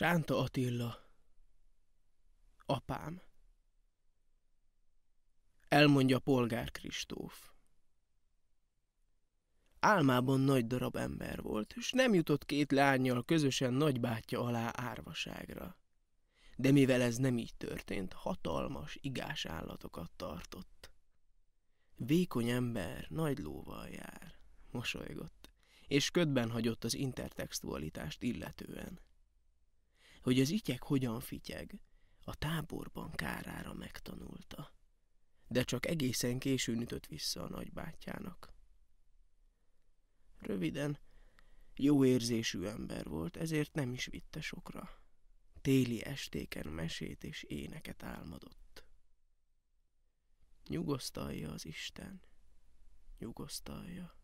Sánta Attila, apám, elmondja Polgár Kristóf. Álmában nagy darab ember volt, és nem jutott két lányjal közösen nagybátyja alá árvaságra. De mivel ez nem így történt, hatalmas, igás állatokat tartott. Vékony ember nagy lóval jár, mosolygott, és ködben hagyott az intertextualitást illetően hogy az ityek hogyan fityeg, a táborban kárára megtanulta. De csak egészen későn ütött vissza a nagybátyjának. Röviden, jó érzésű ember volt, ezért nem is vitte sokra. Téli estéken mesét és éneket álmodott. Nyugosztalja az Isten, nyugosztalja.